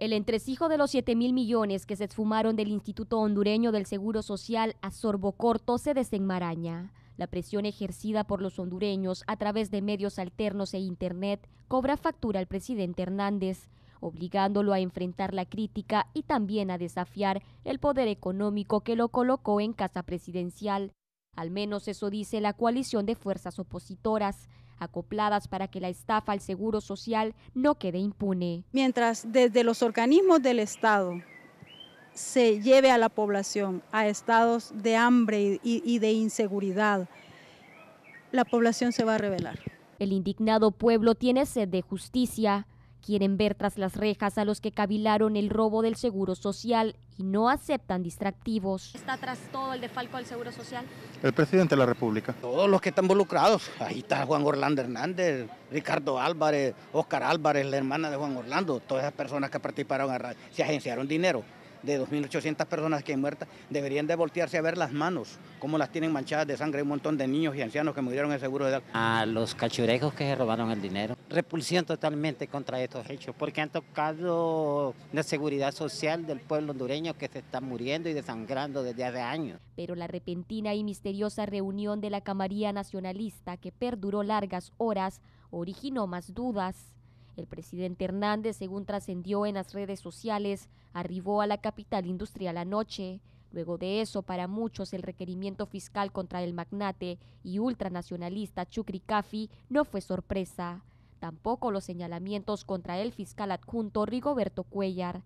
El entresijo de los 7 mil millones que se esfumaron del Instituto Hondureño del Seguro Social a sorbo corto se desenmaraña. La presión ejercida por los hondureños a través de medios alternos e Internet cobra factura al presidente Hernández, obligándolo a enfrentar la crítica y también a desafiar el poder económico que lo colocó en casa presidencial. Al menos eso dice la coalición de fuerzas opositoras acopladas para que la estafa al seguro social no quede impune. Mientras desde los organismos del Estado se lleve a la población a estados de hambre y, de inseguridad, la población se va a rebelar. El indignado pueblo tiene sed de justicia, Quieren ver tras las rejas a los que cavilaron el robo del seguro social y no aceptan distractivos. Está tras todo el defalco del seguro social. El presidente de la República. Todos los que están involucrados. Ahí está Juan Orlando Hernández, Ricardo Álvarez, Oscar Álvarez, la hermana de Juan Orlando. Todas esas personas que participaron, se agenciaron dinero de 2.800 personas que muertas, deberían de voltearse a ver las manos, cómo las tienen manchadas de sangre, un montón de niños y ancianos que murieron en seguro de edad. A los cachurejos que se robaron el dinero. Repulsión totalmente contra estos hechos, porque han tocado la seguridad social del pueblo hondureño que se está muriendo y desangrando desde hace años. Pero la repentina y misteriosa reunión de la Camarilla Nacionalista que perduró largas horas originó más dudas. El presidente Hernández, según trascendió en las redes sociales, arribó a la capital industrial anoche. Luego de eso, para muchos, el requerimiento fiscal contra el magnate y ultranacionalista Chukri kafi no fue sorpresa. Tampoco los señalamientos contra el fiscal adjunto Rigoberto Cuellar.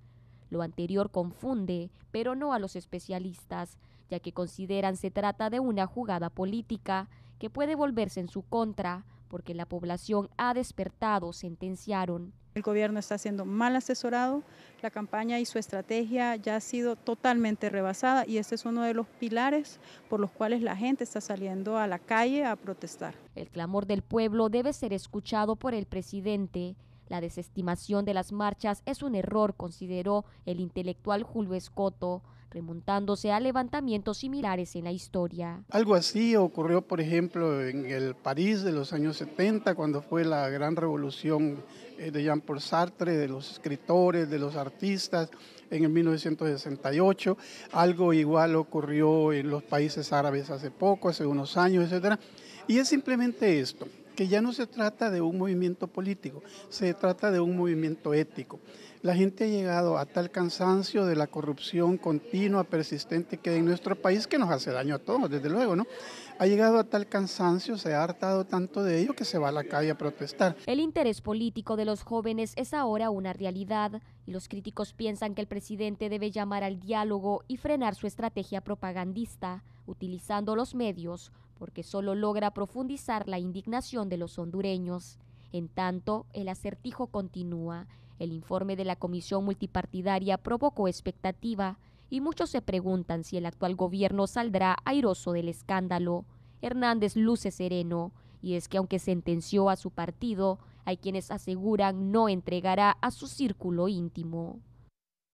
Lo anterior confunde, pero no a los especialistas, ya que consideran se trata de una jugada política que puede volverse en su contra, porque la población ha despertado, sentenciaron. El gobierno está siendo mal asesorado, la campaña y su estrategia ya ha sido totalmente rebasada y este es uno de los pilares por los cuales la gente está saliendo a la calle a protestar. El clamor del pueblo debe ser escuchado por el presidente. La desestimación de las marchas es un error, consideró el intelectual Julio Escoto remontándose a levantamientos similares en la historia. Algo así ocurrió, por ejemplo, en el París de los años 70, cuando fue la gran revolución eh, de Jean-Paul Sartre, de los escritores, de los artistas, en el 1968. Algo igual ocurrió en los países árabes hace poco, hace unos años, etc. Y es simplemente esto que ya no se trata de un movimiento político, se trata de un movimiento ético. La gente ha llegado a tal cansancio de la corrupción continua, persistente que en nuestro país, que nos hace daño a todos, desde luego, ¿no? Ha llegado a tal cansancio, se ha hartado tanto de ello que se va a la calle a protestar. El interés político de los jóvenes es ahora una realidad y los críticos piensan que el presidente debe llamar al diálogo y frenar su estrategia propagandista, utilizando los medios porque solo logra profundizar la indignación de los hondureños. En tanto, el acertijo continúa. El informe de la comisión multipartidaria provocó expectativa y muchos se preguntan si el actual gobierno saldrá airoso del escándalo. Hernández luce sereno, y es que aunque sentenció a su partido, hay quienes aseguran no entregará a su círculo íntimo.